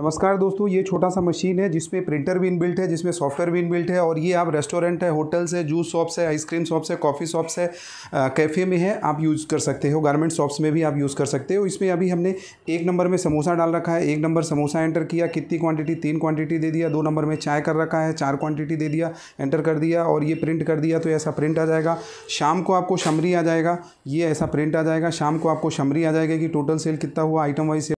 नमस्कार दोस्तों ये छोटा सा मशीन है जिसमें प्रिंटर भी इनबिल्ट है जिसमें सॉफ्टवेयर भी इनबिल्ट है और ये आप रेस्टोरेंट है होटल्स है जूस शॉप्स है आइसक्रीम शॉप्स है कॉफ़ी शॉप्स है कैफ़े में है आप यूज़ कर सकते हो गारमेंट शॉप्स में भी आप यूज़ कर सकते हो इसमें अभी हमने एक नंबर में समोसा डाल रखा है एक नंबर समोसा एंटर किया कितनी क्वान्टिटी तीन क्वान्टिटी दे दिया दो नंबर में चाय कर रखा है चार क्वान्टिटी दे दिया एंटर कर दिया और ये प्रिंट कर दिया तो ऐसा प्रिंट आ जाएगा शाम को आपको शमरी आ जाएगा ये ऐसा प्रिंट आ जाएगा शाम को आपको शमरी आ जाएगा कि टोटल सेल कितना हुआ आइटम वाइज